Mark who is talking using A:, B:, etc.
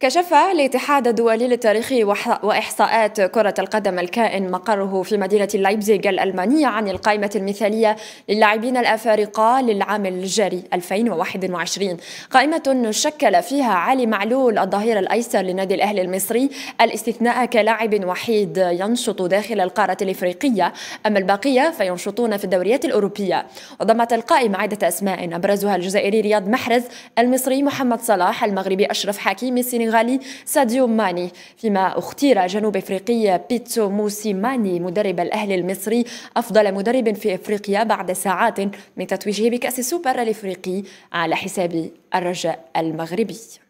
A: كشف الاتحاد الدولي للتاريخ وإحصاءات كرة القدم الكائن مقره في مدينة لايبزيغ الألمانية عن القائمة المثالية للاعبين الأفارقة للعام الجاري 2021 قائمة شكل فيها علي معلول الظهير الأيسر لنادي الأهلي المصري الاستثناء كلاعب وحيد ينشط داخل القارة الإفريقية أما البقية فينشطون في الدوريات الأوروبية وضمت القائمة عدة أسماء أبرزها الجزائري رياض محرز المصري محمد صلاح المغربي أشرف حكيم السنغالي السنغالي ساديو ماني فيما اختير جنوب افريقي بيتسو موسي ماني مدرب الاهلي المصري افضل مدرب في افريقيا بعد ساعات من تتويجه بكاس السوبر الافريقي على حساب الرجاء المغربي